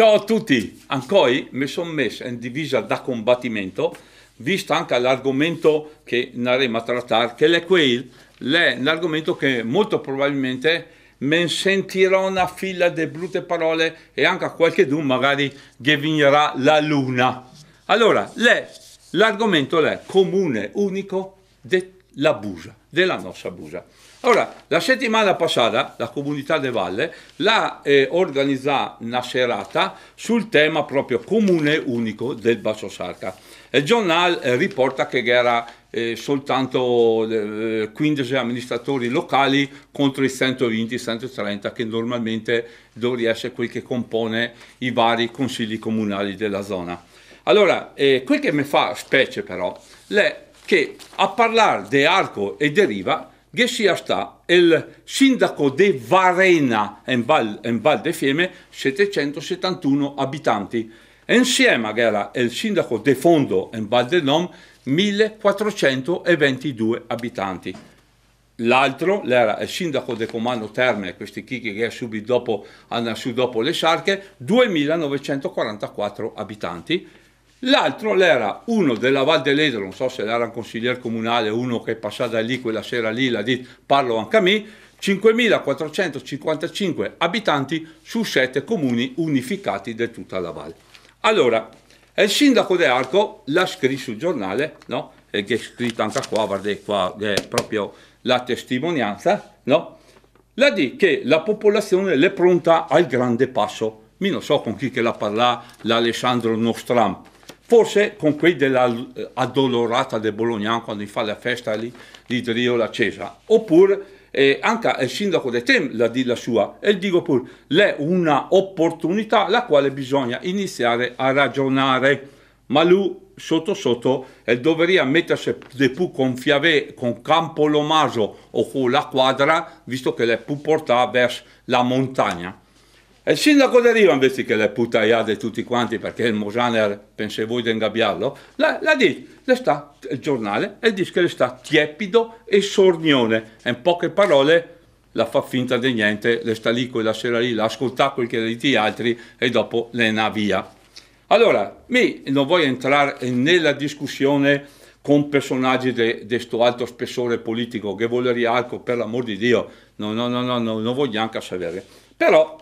Ciao a tutti, ancora mi sono messa in divisa da combattimento, visto anche l'argomento che andremo a trattare, che è quel, l'argomento che molto probabilmente mi sentirò una fila di brutte parole e anche a qualche dun magari che vincerà la luna. Allora, l'argomento è comune, unico, detto la Busa, della nostra Busa. Allora, la settimana passata la Comunità de Valle la eh, organizzò una serata sul tema proprio Comune Unico del Basso Sarca. Il giornale eh, riporta che era eh, soltanto 15 eh, amministratori locali contro i 120-130 che normalmente dovrebbe essere quel che compone i vari consigli comunali della zona. Allora, eh, quel che mi fa specie però, le che a parlare di arco e deriva che sia sta il sindaco di Varena in Val, in Val de Fieme 771 abitanti e insieme che era il sindaco di Fondo in Val del Nom 1422 abitanti l'altro era il sindaco del comando Terme, questi chicchi che subito dopo, hanno subito dopo le sciarche, 2944 abitanti L'altro era uno della Val dell'Edro, non so se era un consigliere comunale, uno che è passato da lì quella sera lì, l'ha detto, parlo anche a me, 5.455 abitanti su 7 comuni unificati di tutta la Val. Allora, il sindaco De Arco l'ha scritto sul giornale, no? E che è scritto anche qua, guardate qua, è proprio la testimonianza, no? La di che la popolazione è pronta al grande passo. Mi non so con chi che la parla l'Alessandro Nostram, forse con quelli dell'addolorata eh, del Bolognano quando gli fa la festa lì di Drio la Cesa, oppure eh, anche il sindaco di Tem la di la sua e dico pure, è un'opportunità la quale bisogna iniziare a ragionare, ma lui sotto sotto e eh, dovrà mettersi di più con Fiave, con Campo o con la quadra, visto che le può portare verso la montagna. E il sindaco deriva invece che le puttaiate tutti quanti perché il Mosaner, pensa voi, di ingabbiarlo, la, la dice, le sta, il giornale, e dice che le sta tiepido e sornione, e in poche parole la fa finta di niente, le sta lì quella sera lì, la ascolta quel che dite gli altri e dopo le na via. Allora, mi non voglio entrare nella discussione con personaggi di questo alto spessore politico che vuole rialco, per l'amor di Dio, no, no, no, no, non voglio neanche sapere. Però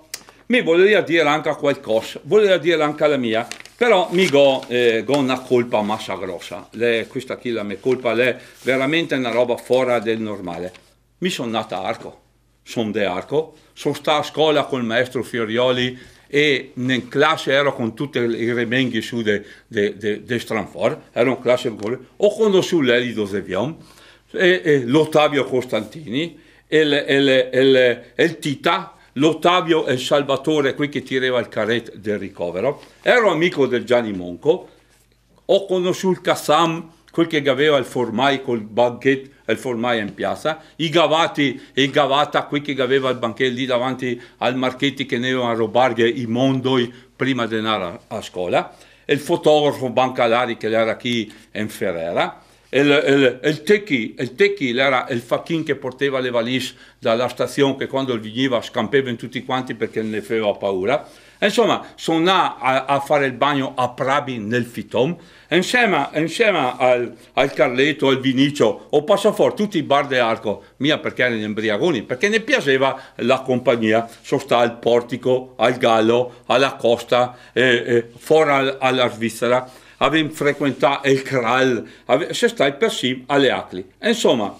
mi voleva dire anche qualcosa, voleva dire anche la mia, però mi go, eh, go una colpa massa grossa, le, questa qui la mia colpa è veramente una roba fuori del normale. Mi sono nata a Arco, sono de Arco, sono stata a scuola col maestro Fiorioli e in classe ero con tutti i remenghi su de, de, de, de Stranfor, ero in classe con ho conosciuto l'Elido Zevion, e, e l'Ottavio Costantini, e il Tita, l'Ottavio e il Salvatore, qui che tirava il caret del ricovero, ero amico del Gianni Monco, ho conosciuto il Kassam, quel che aveva il formai col baguette il formai in piazza, i Gavati e i Gavata, quel che aveva il banchetto lì davanti al marchetti che ne a robarghe i mondoi prima di andare a, a scuola, e il fotografo Bancalari che era qui in Ferrera, il, il, il, techi, il techi era il facchino che portava le valigie dalla stazione che quando veniva scampeva in tutti quanti perché ne aveva paura. Insomma, sono là a, a, fare il bagno a Prabi nel Fitom, insieme, insieme al, al, Carletto, al Vinicio, ho passato fuori tutti i bar dell'arco, mia perché erano embriagoni, perché ne piaceva la compagnia, sono stato al Portico, al Gallo, alla Costa, eh, eh, fuori al, alla Svizzera avem frequentat il Kral, avem, se stai persino alle Acli. Insomma,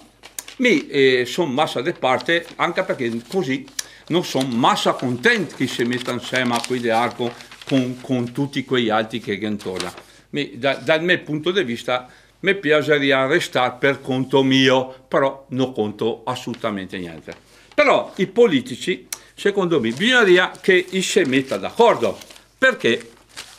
mi eh, sono massa da parte anche perché così non sono massa contento che si metta insieme a quei di arco con, con, tutti quegli altri che intorno. Mi, da, dal mio punto di vista mi piacerebbe restare per conto mio, però non conto assolutamente niente. Però i politici, secondo me, bisognerebbe che si metta d'accordo, perché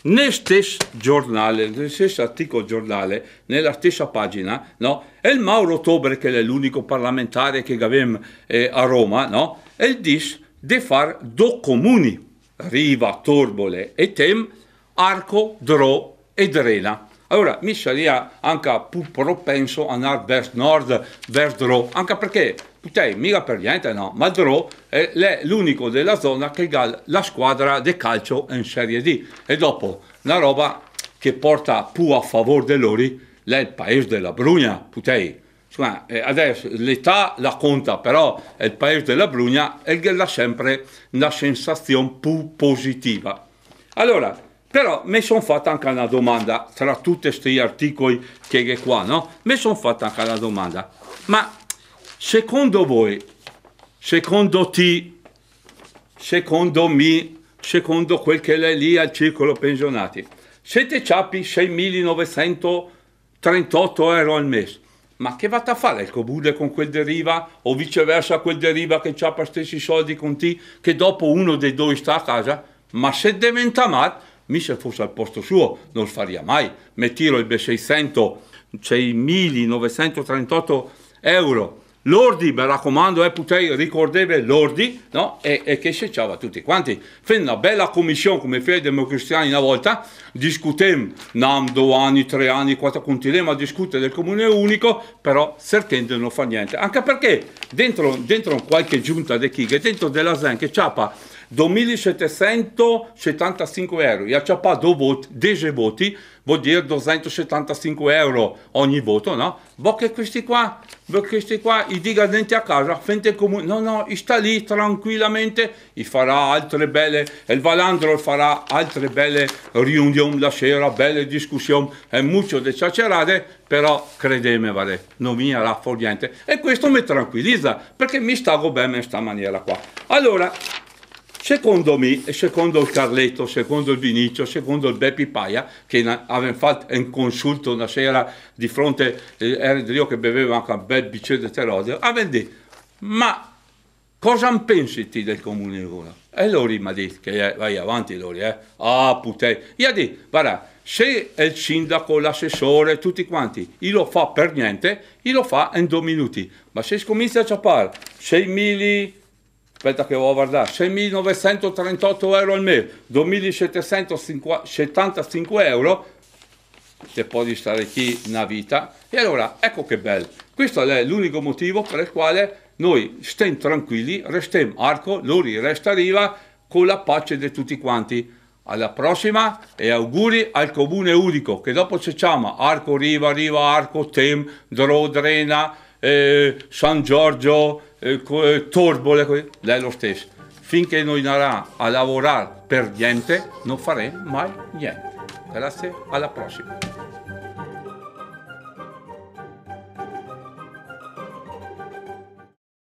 nel stesso giornale, nel stesso articolo giornale, nella stessa pagina, no? È il Mauro Ottobre, che è l'unico parlamentare che avevamo eh, a Roma, no? E il dis di far due comuni, Riva, Torbole e Tem, Arco, Dro e Drena. Allora mi sarei anche più propenso ad andare verso nord, verso Dro, anche perché, puttei, mica per niente no, ma Dro è l'unico della zona che ha la squadra di calcio in Serie D. E dopo, una roba che porta più a favore di loro è il paese della Brugna, puttei. Insomma, eh, adesso l'età la conta, però è il paese della Brugna e che dà sempre una sensazione più positiva. Allora, però mi sono fatta anche una domanda, tra tutti questi articoli che è qua, no? Mi sono fatta anche una domanda, ma secondo voi, secondo te, secondo me, secondo quel che è lì al circolo pensionati, siete ciapi 6.938 euro al mese, ma che vada a fare il Cobule con quel deriva o viceversa quel deriva che ha per stessi soldi con te che dopo uno dei due sta a casa? Ma se diventa male Michel fosse al posto suo non faria mai. Mettiro il 600, 6.938 cioè euro. Lordi, mi raccomando, eh, potei ricordare Lordi no? e, e che scecciava tutti quanti. Fin una bella commissione come fece i democristiani una volta, discutemmo, nam, due anni, tre anni, quattro, continuiamo a discutere del comune unico, però certamente non fa niente. Anche perché dentro, dentro qualche giunta di chi, dentro della Zen che ciapa 2775 euro. Ja a pa do vot, deže voti, dire 275 euro ogni voto, no? Bocche questi qua, bo questi qua, i diga denti a casa, fente comune, no no, sta lì tranquillamente, e farà altre belle, e il Valandro farà altre belle riunioni la sera, belle discussioni, e molto di ciacerate, però credeme, vale, non mi era fuori niente. E questo mi tranquillizza, perché mi stago bene in questa maniera qua. Allora, Secondo me, secondo il Carletto, secondo il Vinicio, secondo il Beppi Paia, che avevano fatto un consulto una sera di fronte, eh, ero io che bevevo anche un bel bicchiere di terodio, avevano detto, ma cosa pensi ti del comune di Roma? E Lori mi ha detto, che eh, vai avanti Lori, eh? ah puttana, io ho detto, guarda, se il sindaco, l'assessore, tutti quanti, io lo fa per niente, io lo fa in due minuti, ma se comincia a ciappare 6.000 aspetta che vado a guardare, 6.938 euro al mese, 2.775 euro, se puoi stare qui una vita, e allora ecco che bello, questo è l'unico motivo per il quale noi stiamo tranquilli, restiamo arco, loro resta riva, con la pace di tutti quanti. Alla prossima e auguri al comune unico che dopo c'è Arco Riva, Riva Arco, Tem, Dro, Drena, eh, San Giorgio, eh, eh Torbole, ecco, lei lo stesso. Finché non andrà a lavorare per niente, non faremo mai niente. Grazie, alla prossima.